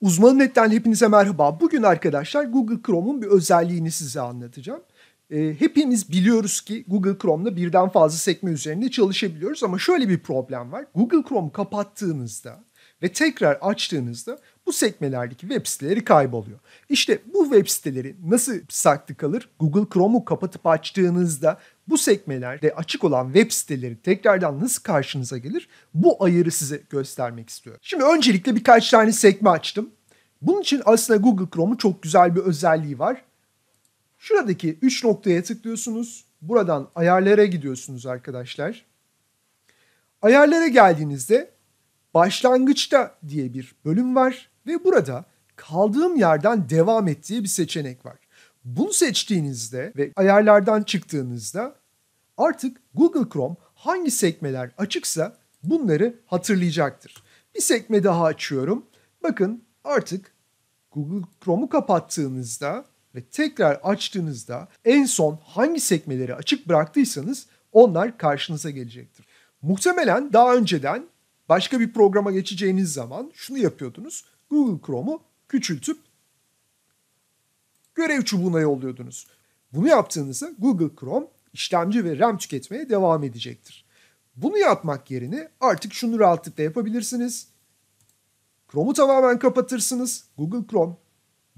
Uzmanın Net'ten hepinize merhaba. Bugün arkadaşlar Google Chrome'un bir özelliğini size anlatacağım. E, hepimiz biliyoruz ki Google Chrome'da birden fazla sekme üzerinde çalışabiliyoruz ama şöyle bir problem var. Google Chrome kapattığınızda ve tekrar açtığınızda bu sekmelerdeki web siteleri kayboluyor. İşte bu web siteleri nasıl saklı kalır? Google Chrome'u kapatıp açtığınızda bu sekmelerde açık olan web siteleri tekrardan nasıl karşınıza gelir? Bu ayarı size göstermek istiyorum. Şimdi öncelikle birkaç tane sekme açtım. Bunun için aslında Google Chrome'un çok güzel bir özelliği var. Şuradaki 3 noktaya tıklıyorsunuz. Buradan ayarlara gidiyorsunuz arkadaşlar. Ayarlara geldiğinizde başlangıçta diye bir bölüm var. Ve burada kaldığım yerden devam ettiği bir seçenek var. Bunu seçtiğinizde ve ayarlardan çıktığınızda artık Google Chrome hangi sekmeler açıksa bunları hatırlayacaktır. Bir sekme daha açıyorum. Bakın artık Google Chrome'u kapattığınızda ve tekrar açtığınızda en son hangi sekmeleri açık bıraktıysanız onlar karşınıza gelecektir. Muhtemelen daha önceden başka bir programa geçeceğiniz zaman şunu yapıyordunuz. Google Chrome'u küçültüp görev çubuğuna yolluyordunuz. Bunu yaptığınızda Google Chrome işlemci ve RAM tüketmeye devam edecektir. Bunu yapmak yerine artık şunu rahatlıkla yapabilirsiniz. Chrome'u tamamen kapatırsınız. Google Chrome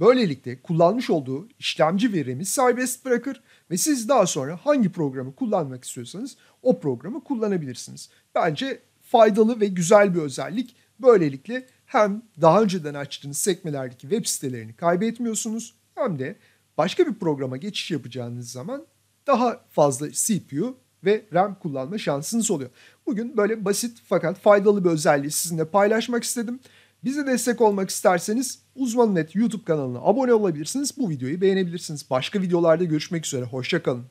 böylelikle kullanmış olduğu işlemci ve RAM'i serbest bırakır ve siz daha sonra hangi programı kullanmak istiyorsanız o programı kullanabilirsiniz. Bence faydalı ve güzel bir özellik. Böylelikle hem daha önceden açtığınız sekmelerdeki web sitelerini kaybetmiyorsunuz hem de başka bir programa geçiş yapacağınız zaman daha fazla CPU ve RAM kullanma şansınız oluyor. Bugün böyle basit fakat faydalı bir özelliği sizinle paylaşmak istedim. Bize destek olmak isterseniz Uzman.net YouTube kanalına abone olabilirsiniz. Bu videoyu beğenebilirsiniz. Başka videolarda görüşmek üzere. Hoşçakalın.